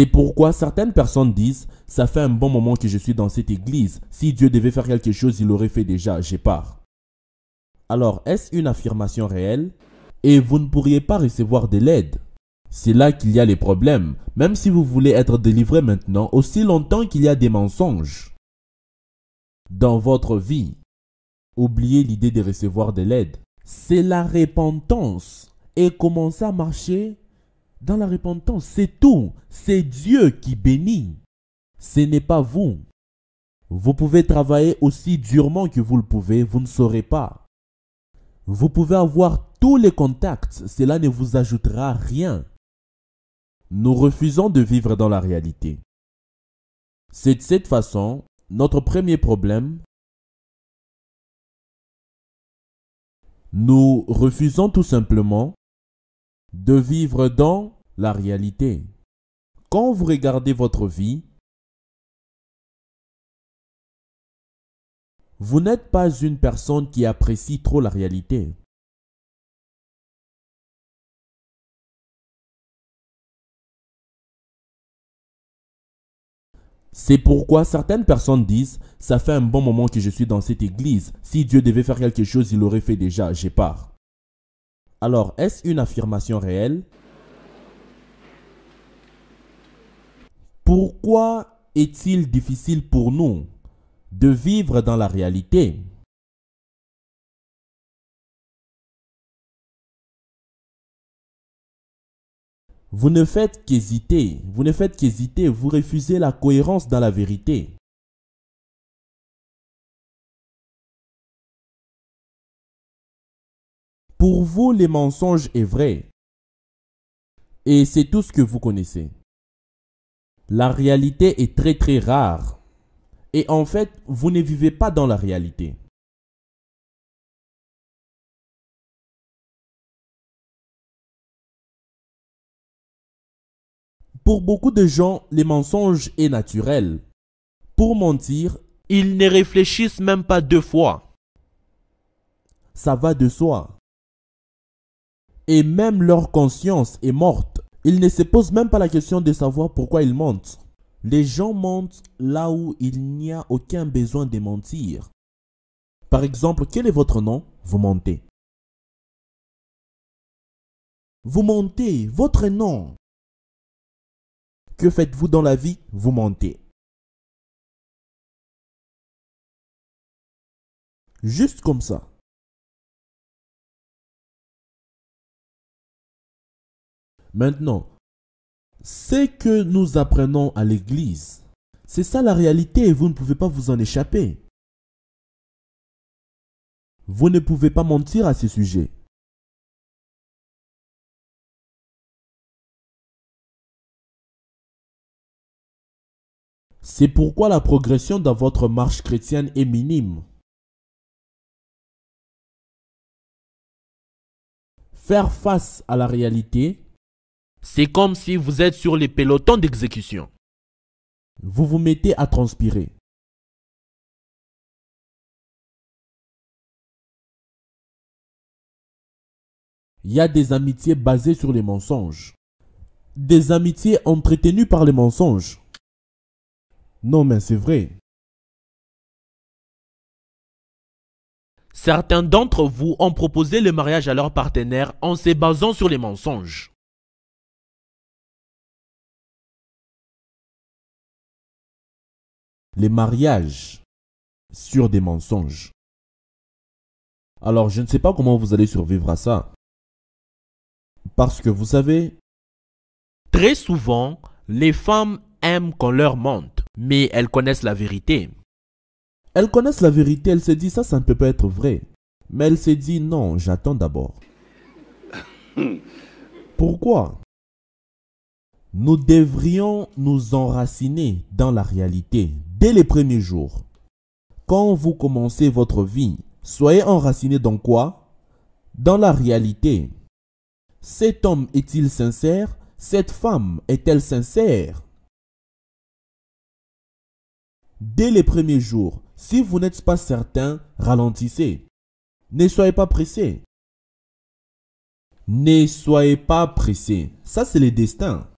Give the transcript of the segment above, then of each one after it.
C'est pourquoi certaines personnes disent Ça fait un bon moment que je suis dans cette église. Si Dieu devait faire quelque chose, il l'aurait fait déjà. Je pars. Alors, est-ce une affirmation réelle Et vous ne pourriez pas recevoir de l'aide. C'est là qu'il y a les problèmes, même si vous voulez être délivré maintenant, aussi longtemps qu'il y a des mensonges dans votre vie. Oubliez l'idée de recevoir de l'aide. C'est la repentance et commencez à marcher dans la repentance. C'est tout. C'est Dieu qui bénit. Ce n'est pas vous. Vous pouvez travailler aussi durement que vous le pouvez, vous ne saurez pas. Vous pouvez avoir tous les contacts, cela ne vous ajoutera rien. Nous refusons de vivre dans la réalité. C'est de cette façon, notre premier problème, nous refusons tout simplement de vivre dans la réalité. Quand vous regardez votre vie, vous n'êtes pas une personne qui apprécie trop la réalité. C'est pourquoi certaines personnes disent Ça fait un bon moment que je suis dans cette église. Si Dieu devait faire quelque chose, il l'aurait fait déjà, je pars. Alors, est-ce une affirmation réelle Pourquoi est-il difficile pour nous de vivre dans la réalité Vous ne faites qu'hésiter, vous ne faites qu'hésiter, vous refusez la cohérence dans la vérité. Pour vous, les mensonges est vrai. Et c'est tout ce que vous connaissez. La réalité est très très rare. Et en fait, vous ne vivez pas dans la réalité. Pour beaucoup de gens, les mensonges est naturel. Pour mentir, ils ne réfléchissent même pas deux fois. Ça va de soi et même leur conscience est morte. Ils ne se posent même pas la question de savoir pourquoi ils mentent. Les gens mentent là où il n'y a aucun besoin de mentir. Par exemple, quel est votre nom Vous mentez. Vous mentez, votre nom. Que faites-vous dans la vie Vous mentez. Juste comme ça. Maintenant, c'est que nous apprenons à l'Église, c'est ça la réalité et vous ne pouvez pas vous en échapper. Vous ne pouvez pas mentir à ce sujet. C'est pourquoi la progression dans votre marche chrétienne est minime. Faire face à la réalité c'est comme si vous êtes sur les pelotons d'exécution. Vous vous mettez à transpirer. Il y a des amitiés basées sur les mensonges. Des amitiés entretenues par les mensonges. Non mais c'est vrai. Certains d'entre vous ont proposé le mariage à leur partenaire en se basant sur les mensonges. les mariages sur des mensonges. Alors je ne sais pas comment vous allez survivre à ça. Parce que vous savez, très souvent, les femmes aiment qu'on leur mente, mais elles connaissent la vérité. Elles connaissent la vérité, elles se disent ça, ça ne peut pas être vrai. Mais elles se disent non, j'attends d'abord. Pourquoi Nous devrions nous enraciner dans la réalité, Dès les premiers jours, quand vous commencez votre vie, soyez enraciné dans quoi Dans la réalité. Cet homme est-il sincère Cette femme est-elle sincère Dès les premiers jours, si vous n'êtes pas certain, ralentissez. Ne soyez pas pressé. Ne soyez pas pressé. Ça, c'est le destin.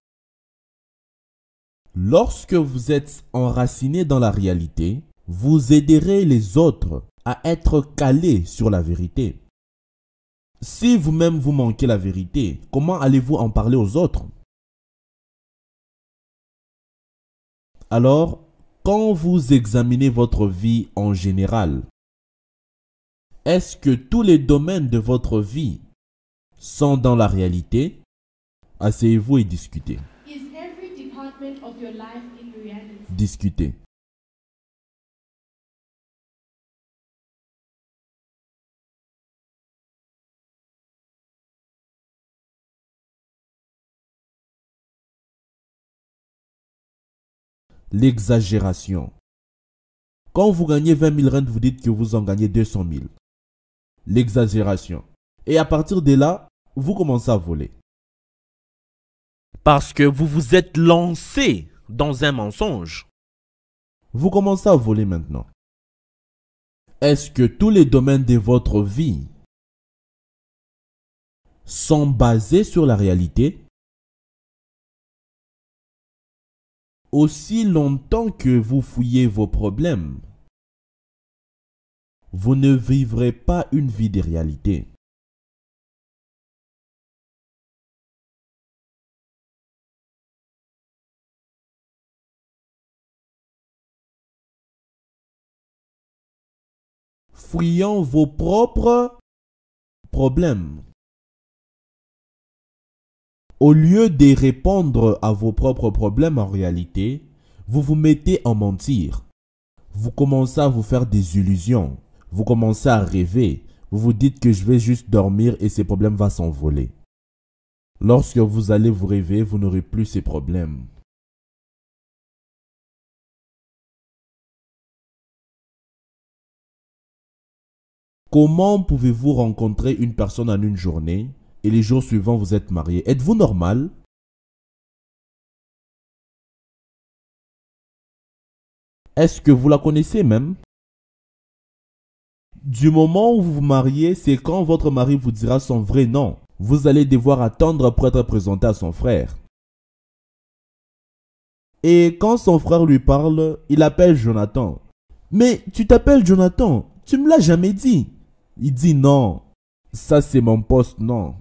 Lorsque vous êtes enraciné dans la réalité, vous aiderez les autres à être calés sur la vérité. Si vous-même vous manquez la vérité, comment allez-vous en parler aux autres Alors, quand vous examinez votre vie en général, est-ce que tous les domaines de votre vie sont dans la réalité Asseyez-vous et discutez. Discuter. L'exagération. Quand vous gagnez 20 000 rentes, vous dites que vous en gagnez 200 000. L'exagération. Et à partir de là, vous commencez à voler. Parce que vous vous êtes lancé dans un mensonge. Vous commencez à voler maintenant. Est-ce que tous les domaines de votre vie sont basés sur la réalité Aussi longtemps que vous fouillez vos problèmes, vous ne vivrez pas une vie de réalité. fuyant vos propres problèmes. Au lieu de répondre à vos propres problèmes en réalité, vous vous mettez en mentir. Vous commencez à vous faire des illusions. Vous commencez à rêver. Vous vous dites que je vais juste dormir et ces problèmes vont s'envoler. Lorsque vous allez vous rêver, vous n'aurez plus ces problèmes. Comment pouvez-vous rencontrer une personne en une journée et les jours suivants vous êtes mariés? Êtes-vous normal Est-ce que vous la connaissez même Du moment où vous vous mariez, c'est quand votre mari vous dira son vrai nom. Vous allez devoir attendre pour être présenté à son frère. Et quand son frère lui parle, il appelle Jonathan. Mais tu t'appelles Jonathan, tu me l'as jamais dit. Il dit non. Ça, c'est mon poste, non.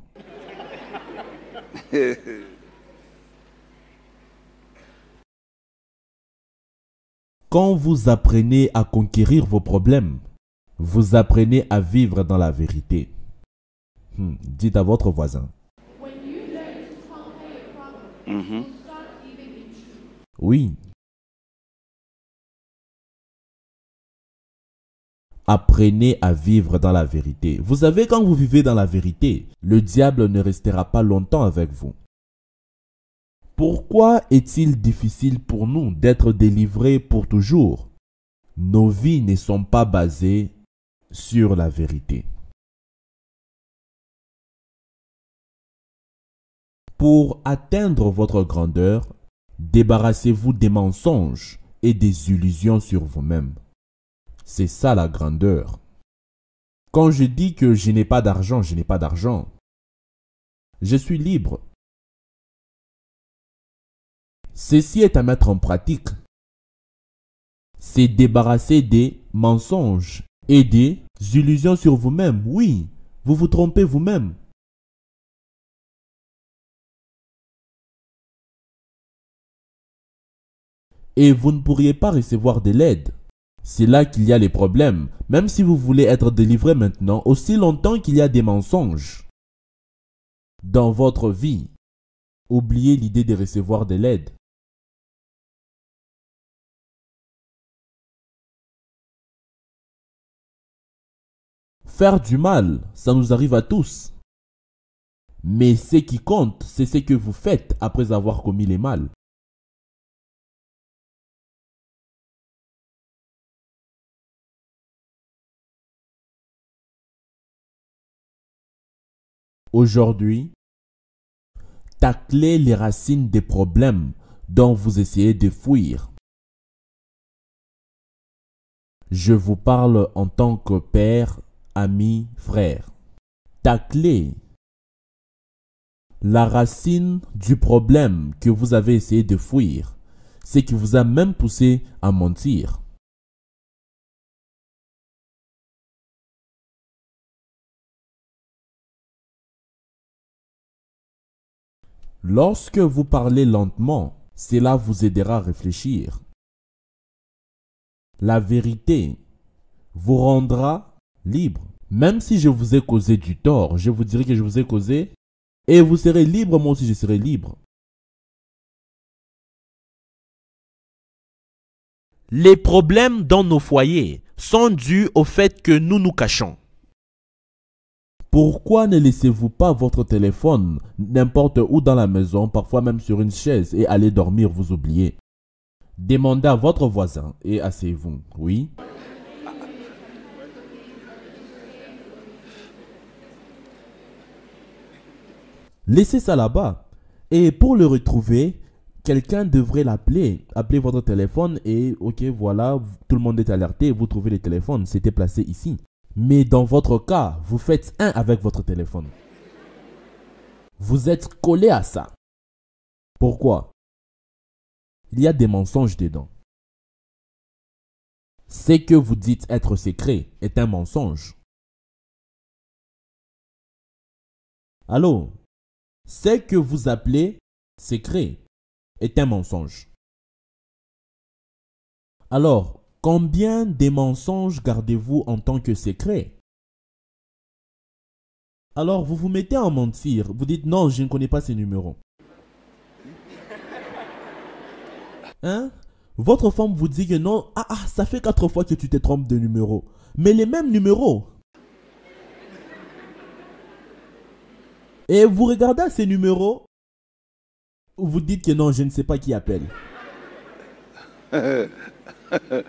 Quand vous apprenez à conquérir vos problèmes, vous apprenez à vivre dans la vérité. Hmm, dites à votre voisin. Mm-hmm. Oui, Apprenez à vivre dans la vérité. Vous savez, quand vous vivez dans la vérité, le diable ne restera pas longtemps avec vous. Pourquoi est-il difficile pour nous d'être délivrés pour toujours Nos vies ne sont pas basées sur la vérité. Pour atteindre votre grandeur, débarrassez-vous des mensonges et des illusions sur vous-même. C'est ça la grandeur. Quand je dis que je n'ai pas d'argent, je n'ai pas d'argent. Je suis libre. Ceci est à mettre en pratique. C'est débarrasser des mensonges et des illusions sur vous-même. Oui, vous vous trompez vous-même. Et vous ne pourriez pas recevoir de l'aide. C'est là qu'il y a les problèmes, même si vous voulez être délivré maintenant aussi longtemps qu'il y a des mensonges dans votre vie. Oubliez l'idée de recevoir de l'aide. Faire du mal, ça nous arrive à tous. Mais ce qui compte, c'est ce que vous faites après avoir commis les mal. Aujourd'hui, taclez les racines des problèmes dont vous essayez de fuir. Je vous parle en tant que père, ami, frère. Taclez la racine du problème que vous avez essayé de fuir, ce qui vous a même poussé à mentir. Lorsque vous parlez lentement, cela vous aidera à réfléchir. La vérité vous rendra libre. Même si je vous ai causé du tort, je vous dirai que je vous ai causé et vous serez libre, moi aussi je serai libre. Les problèmes dans nos foyers sont dus au fait que nous nous cachons. Pourquoi ne laissez-vous pas votre téléphone n'importe où dans la maison, parfois même sur une chaise, et allez dormir, vous oubliez Demandez à votre voisin et asseyez-vous, oui Laissez ça là-bas. Et pour le retrouver, quelqu'un devrait l'appeler. Appelez votre téléphone et ok, voilà, tout le monde est alerté, vous trouvez le téléphone, c'était placé ici. Mais dans votre cas, vous faites un avec votre téléphone. Vous êtes collé à ça. Pourquoi Il y a des mensonges dedans. Ce que vous dites être secret est un mensonge. Allô Ce que vous appelez secret est un mensonge. Alors, Combien de mensonges gardez-vous en tant que secret Alors vous vous mettez à mentir, vous dites non, je ne connais pas ces numéros. Hein Votre femme vous dit que non, ah, ah ça fait quatre fois que tu te trompes de numéros. Mais les mêmes numéros. Et vous regardez ces numéros, vous dites que non, je ne sais pas qui appelle.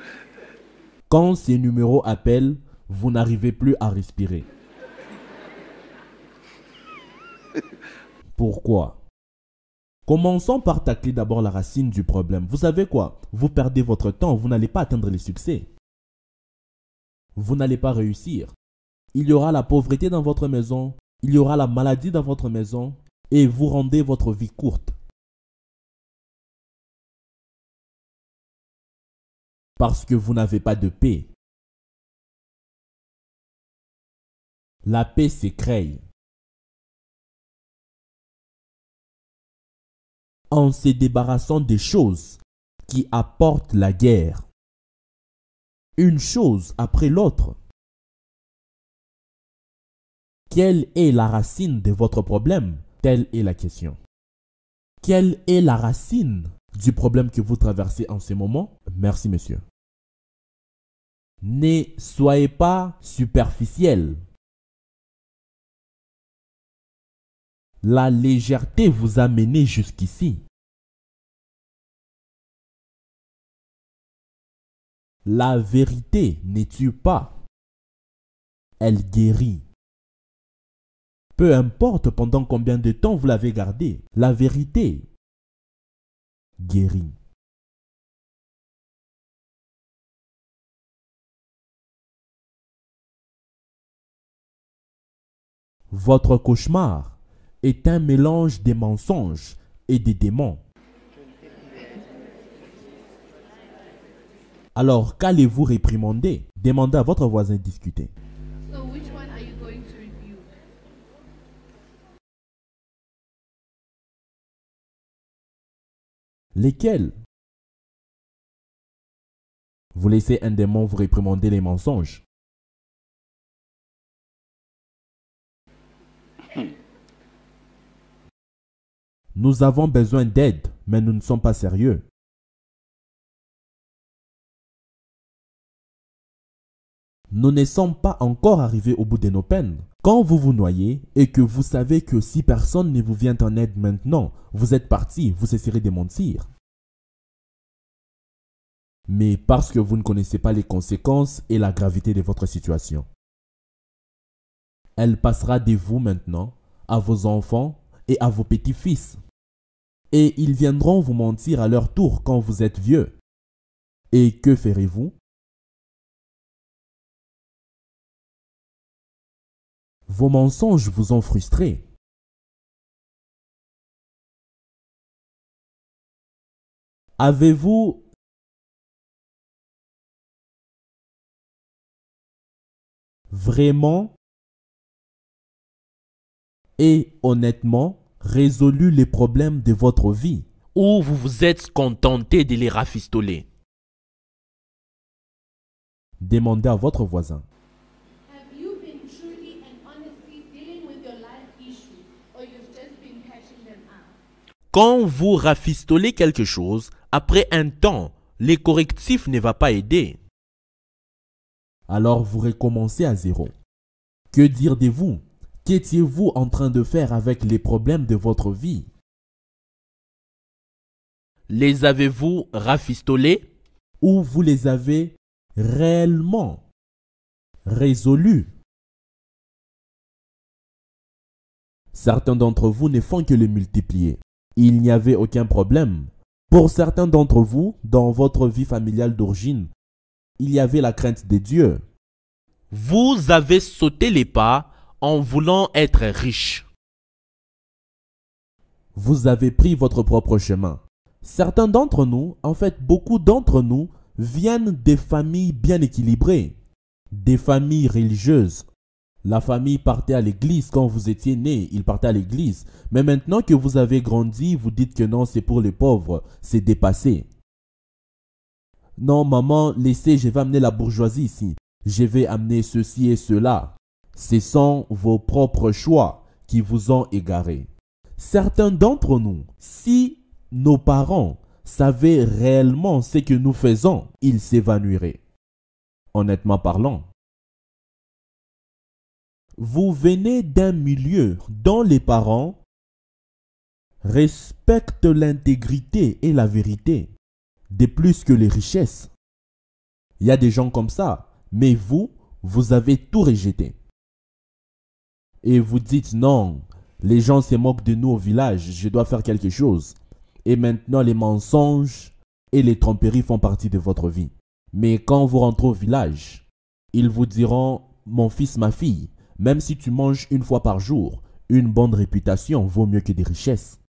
Quand ces numéros appellent, vous n'arrivez plus à respirer. Pourquoi Commençons par tacler d'abord la racine du problème. Vous savez quoi Vous perdez votre temps, vous n'allez pas atteindre les succès. Vous n'allez pas réussir. Il y aura la pauvreté dans votre maison, il y aura la maladie dans votre maison, et vous rendez votre vie courte. parce que vous n'avez pas de paix. La paix se crée. En se débarrassant des choses qui apportent la guerre. Une chose après l'autre. Quelle est la racine de votre problème Telle est la question. Quelle est la racine du problème que vous traversez en ce moment Merci monsieur. Ne soyez pas superficiel. La légèreté vous a mené jusqu'ici. La vérité ne tue pas. Elle guérit. Peu importe pendant combien de temps vous l'avez gardée, la vérité guérit. Votre cauchemar est un mélange des mensonges et des démons. Alors qu'allez-vous réprimander Demandez à votre voisin de discuter. Lesquels Vous laissez un démon vous réprimander les mensonges. Nous avons besoin d'aide, mais nous ne sommes pas sérieux. Nous ne sommes pas encore arrivés au bout de nos peines. Quand vous vous noyez et que vous savez que si personne ne vous vient en aide maintenant, vous êtes parti, vous cesserez de mentir. Mais parce que vous ne connaissez pas les conséquences et la gravité de votre situation. Elle passera de vous maintenant à vos enfants et à vos petits-fils. Et ils viendront vous mentir à leur tour quand vous êtes vieux. Et que ferez-vous Vos mensonges vous ont frustré. Avez-vous vraiment et honnêtement résolu les problèmes de votre vie ou vous vous êtes contenté de les rafistoler Demandez à votre voisin. Quand vous rafistolez quelque chose, après un temps, les correctifs ne va pas aider. Alors vous recommencez à zéro. Que dire de vous Qu'étiez-vous en train de faire avec les problèmes de votre vie Les avez-vous rafistolés Ou vous les avez réellement résolus Certains d'entre vous ne font que les multiplier. Il n'y avait aucun problème. Pour certains d'entre vous, dans votre vie familiale d'origine, il y avait la crainte des dieux. Vous avez sauté les pas en voulant être riche. Vous avez pris votre propre chemin. Certains d'entre nous, en fait beaucoup d'entre nous, viennent des familles bien équilibrées, des familles religieuses. La famille partait à l'église quand vous étiez né, il partait à l'église. Mais maintenant que vous avez grandi, vous dites que non, c'est pour les pauvres, c'est dépassé. Non, maman, laissez, je vais amener la bourgeoisie ici. Je vais amener ceci et cela. Ce sont vos propres choix qui vous ont égaré. Certains d'entre nous, si nos parents savaient réellement ce que nous faisons, ils s'évanouiraient. Honnêtement parlant, vous venez d'un milieu dont les parents respectent l'intégrité et la vérité, de plus que les richesses. Il y a des gens comme ça, mais vous, vous avez tout rejeté et vous dites non, les gens se moquent de nous au village, je dois faire quelque chose. Et maintenant les mensonges et les tromperies font partie de votre vie. Mais quand vous rentrez au village, ils vous diront Mon fils, ma fille, même si tu manges une fois par jour, une bonne réputation vaut mieux que des richesses.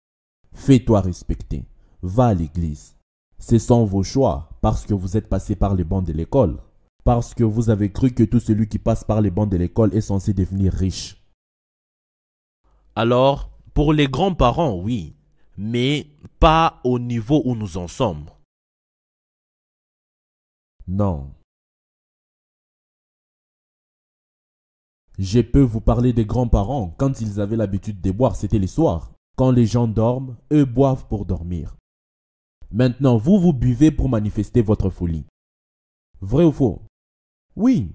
Fais-toi respecter, va à l'église. Ce sont vos choix parce que vous êtes passé par les bancs de l'école, parce que vous avez cru que tout celui qui passe par les bancs de l'école est censé devenir riche. Alors, pour les grands-parents, oui, mais pas au niveau où nous en sommes. Non. Je peux vous parler des grands-parents. Quand ils avaient l'habitude de boire, c'était les soirs. Quand les gens dorment, eux boivent pour dormir. Maintenant, vous vous buvez pour manifester votre folie. Vrai ou faux Oui.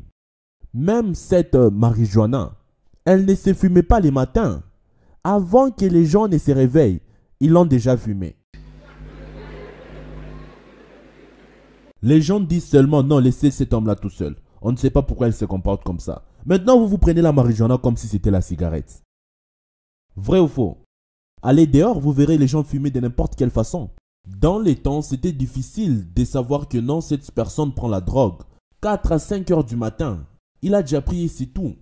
Même cette euh, marijuana, elle ne se fumait pas les matins avant que les gens ne se réveillent, ils l'ont déjà fumé. Les gens disent seulement non, laissez cet homme-là tout seul. On ne sait pas pourquoi il se comporte comme ça. Maintenant, vous vous prenez la marijuana comme si c'était la cigarette. Vrai ou faux Allez dehors, vous verrez les gens fumer de n'importe quelle façon. Dans les temps, c'était difficile de savoir que non, cette personne prend la drogue. 4 à 5 heures du matin, il a déjà pris c'est tout.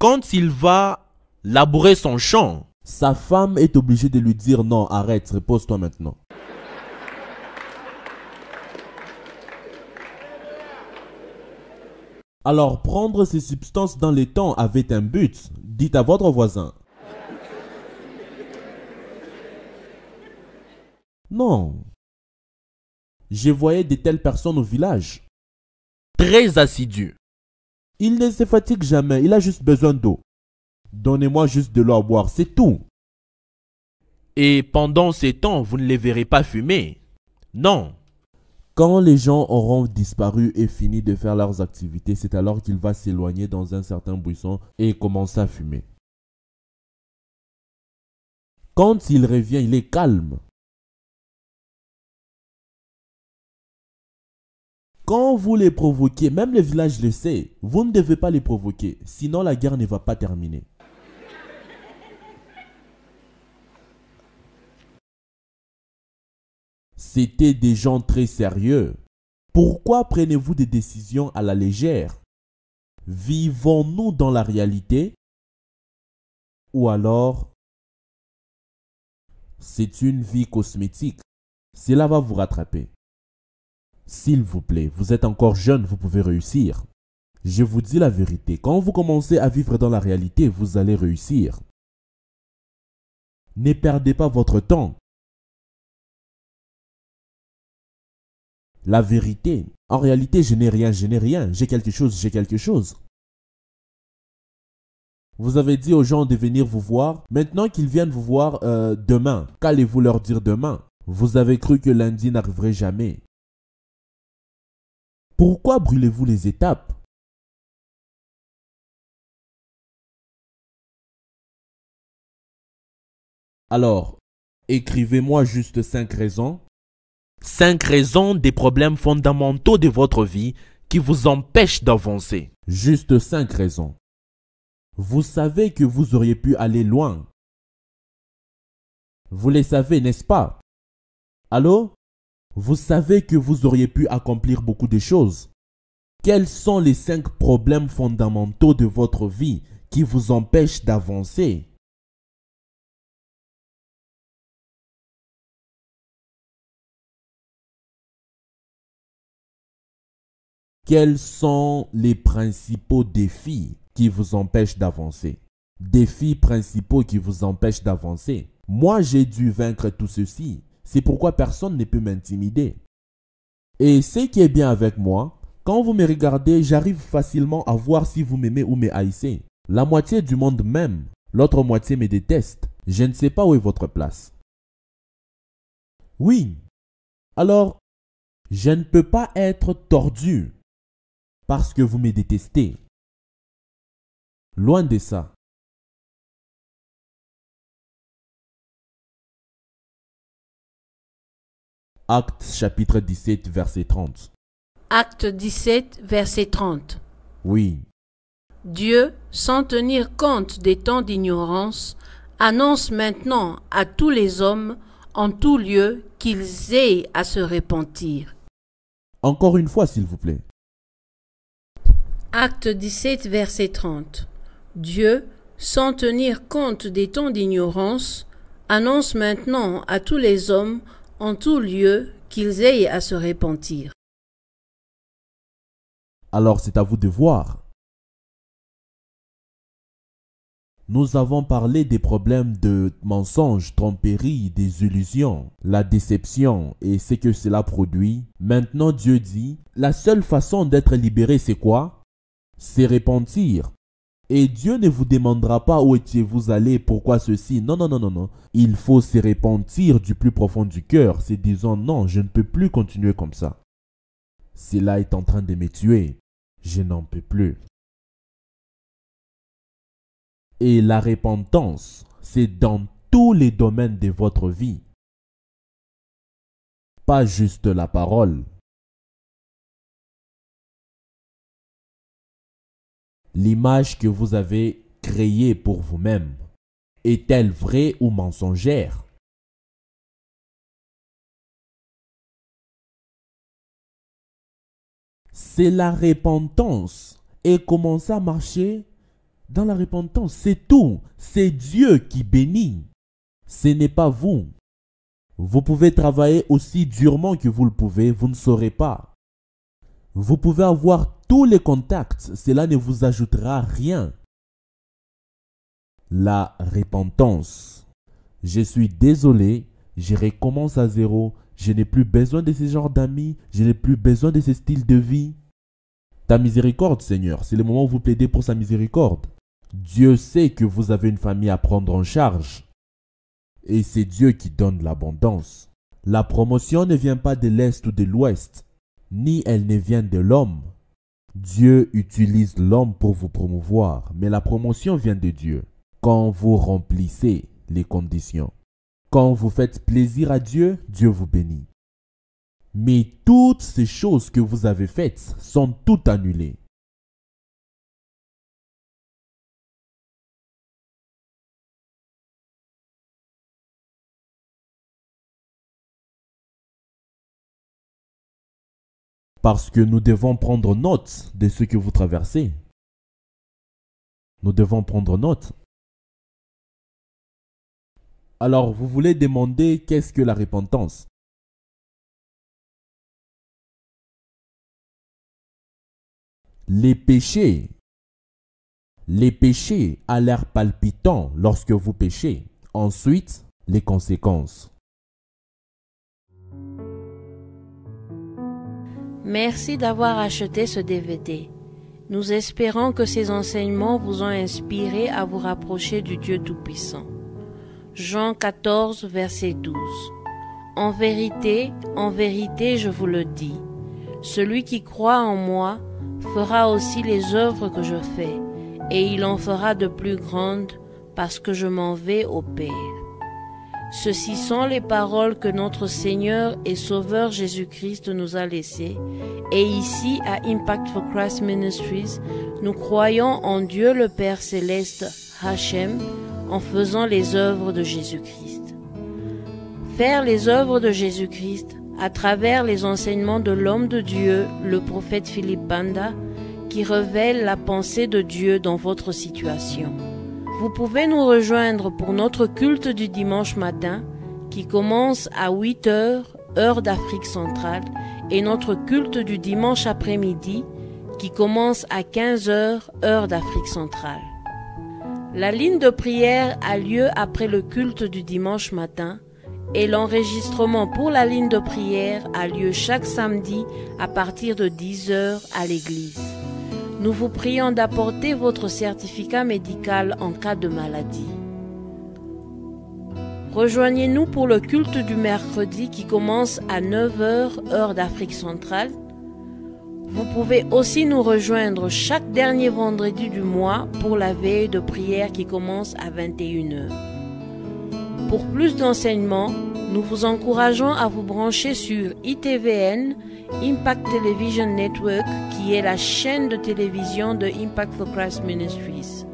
Quand il va labourer son champ. Sa femme est obligée de lui dire non, arrête, repose-toi maintenant. Alors prendre ces substances dans les temps avait un but, dites à votre voisin. Non. Je voyais de telles personnes au village. Très assidu. Il ne se fatigue jamais, il a juste besoin d'eau. Donnez-moi juste de l'eau à boire, c'est tout. Et pendant ces temps, vous ne les verrez pas fumer. Non. Quand les gens auront disparu et fini de faire leurs activités, c'est alors qu'il va s'éloigner dans un certain buisson et commencer à fumer. Quand il revient, il est calme. Quand vous les provoquez, même le village le sait, vous ne devez pas les provoquer, sinon la guerre ne va pas terminer. C'était des gens très sérieux. Pourquoi prenez-vous des décisions à la légère Vivons-nous dans la réalité Ou alors, c'est une vie cosmétique. Cela va vous rattraper. S'il vous plaît, vous êtes encore jeune, vous pouvez réussir. Je vous dis la vérité, quand vous commencez à vivre dans la réalité, vous allez réussir. Ne perdez pas votre temps. la vérité. En réalité, je n'ai rien, je n'ai rien. J'ai quelque chose, j'ai quelque chose. Vous avez dit aux gens de venir vous voir. Maintenant qu'ils viennent vous voir euh, demain, qu'allez-vous leur dire demain Vous avez cru que lundi n'arriverait jamais. Pourquoi brûlez-vous les étapes Alors, écrivez-moi juste cinq raisons 5 raisons des problèmes fondamentaux de votre vie qui vous empêchent d'avancer. Juste 5 raisons. Vous savez que vous auriez pu aller loin. Vous les savez, n'est-ce pas Allô Vous savez que vous auriez pu accomplir beaucoup de choses. Quels sont les 5 problèmes fondamentaux de votre vie qui vous empêchent d'avancer Quels sont les principaux défis qui vous empêchent d'avancer Défis principaux qui vous empêchent d'avancer. Moi, j'ai dû vaincre tout ceci. C'est pourquoi personne ne peut m'intimider. Et ce qui est bien avec moi, quand vous me regardez, j'arrive facilement à voir si vous m'aimez ou me haïssez. La moitié du monde m'aime, l'autre moitié me déteste. Je ne sais pas où est votre place. Oui. Alors, je ne peux pas être tordu parce que vous me détestez. Loin de ça. Actes chapitre 17, verset 30. Acte 17, verset 30. Oui. Dieu, sans tenir compte des temps d'ignorance, annonce maintenant à tous les hommes en tout lieu qu'ils aient à se repentir. Encore une fois, s'il vous plaît. Acte 17, verset 30. Dieu, sans tenir compte des temps d'ignorance, annonce maintenant à tous les hommes en tout lieu qu'ils aient à se repentir. Alors c'est à vous de voir. Nous avons parlé des problèmes de mensonges, tromperies, désillusions, la déception et ce que cela produit. Maintenant Dieu dit, la seule façon d'être libéré c'est quoi c'est repentir. Et Dieu ne vous demandera pas où étiez-vous allé, pourquoi ceci. Non, non, non, non, non. Il faut se repentir du plus profond du cœur, C'est disant non, je ne peux plus continuer comme ça. Cela est en train de me tuer. Je n'en peux plus. Et la repentance, c'est dans tous les domaines de votre vie. Pas juste la parole, l'image que vous avez créée pour vous-même est-elle vraie ou mensongère C'est la repentance et commencer à marcher dans la repentance. C'est tout. C'est Dieu qui bénit. Ce n'est pas vous. Vous pouvez travailler aussi durement que vous le pouvez, vous ne saurez pas. Vous pouvez avoir tous les contacts, cela ne vous ajoutera rien. La repentance. Je suis désolé, je recommence à zéro, je n'ai plus besoin de ce genre d'amis, je n'ai plus besoin de ce style de vie. Ta miséricorde, Seigneur, c'est le moment où vous plaidez pour sa miséricorde. Dieu sait que vous avez une famille à prendre en charge. Et c'est Dieu qui donne l'abondance. La promotion ne vient pas de l'Est ou de l'Ouest, ni elle ne vient de l'homme, Dieu utilise l'homme pour vous promouvoir, mais la promotion vient de Dieu. Quand vous remplissez les conditions, quand vous faites plaisir à Dieu, Dieu vous bénit. Mais toutes ces choses que vous avez faites sont toutes annulées parce que nous devons prendre note de ce que vous traversez. Nous devons prendre note. Alors, vous voulez demander qu'est-ce que la repentance Les péchés. Les péchés à l'air palpitant lorsque vous péchez. Ensuite, les conséquences. Merci d'avoir acheté ce DVD. Nous espérons que ces enseignements vous ont inspiré à vous rapprocher du Dieu Tout-Puissant. Jean 14, verset 12. En vérité, en vérité, je vous le dis, celui qui croit en moi fera aussi les œuvres que je fais, et il en fera de plus grandes, parce que je m'en vais au Père. Ceci sont les paroles que notre Seigneur et Sauveur Jésus-Christ nous a laissées. Et ici, à Impact for Christ Ministries, nous croyons en Dieu le Père céleste, Hachem, en faisant les œuvres de Jésus-Christ. Faire les œuvres de Jésus-Christ à travers les enseignements de l'homme de Dieu, le prophète Philippe Banda, qui révèle la pensée de Dieu dans votre situation. Vous pouvez nous rejoindre pour notre culte du dimanche matin qui commence à 8h, heure d'Afrique centrale, et notre culte du dimanche après-midi qui commence à 15h, heure d'Afrique centrale. La ligne de prière a lieu après le culte du dimanche matin et l'enregistrement pour la ligne de prière a lieu chaque samedi à partir de 10h à l'église. Nous vous prions d'apporter votre certificat médical en cas de maladie. Rejoignez-nous pour le culte du mercredi qui commence à 9h heure d'Afrique centrale. Vous pouvez aussi nous rejoindre chaque dernier vendredi du mois pour la veille de prière qui commence à 21h. Pour plus d'enseignements, nous vous encourageons à vous brancher sur ITVN, Impact Television Network, qui est la chaîne de télévision de Impact for Christ Ministries.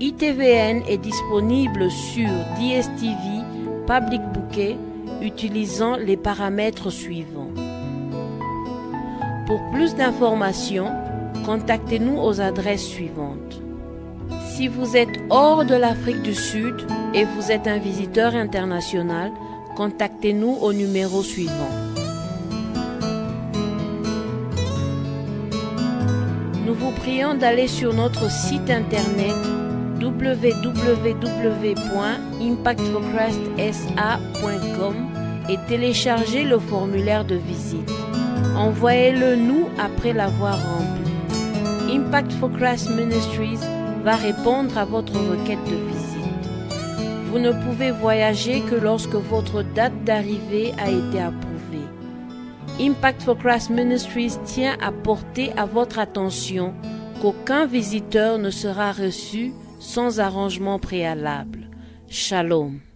ITVN est disponible sur DSTV, Public Bouquet, utilisant les paramètres suivants. Pour plus d'informations, contactez-nous aux adresses suivantes. Si vous êtes hors de l'Afrique du Sud et vous êtes un visiteur international, contactez-nous au numéro suivant. Nous vous prions d'aller sur notre site internet www.impactforchristsa.com et télécharger le formulaire de visite. Envoyez-le nous après l'avoir rempli. Impact for Christ Ministries va répondre à votre requête de visite. Vous ne pouvez voyager que lorsque votre date d'arrivée a été approuvée. Impact for Christ Ministries tient à porter à votre attention qu'aucun visiteur ne sera reçu sans arrangement préalable. Shalom.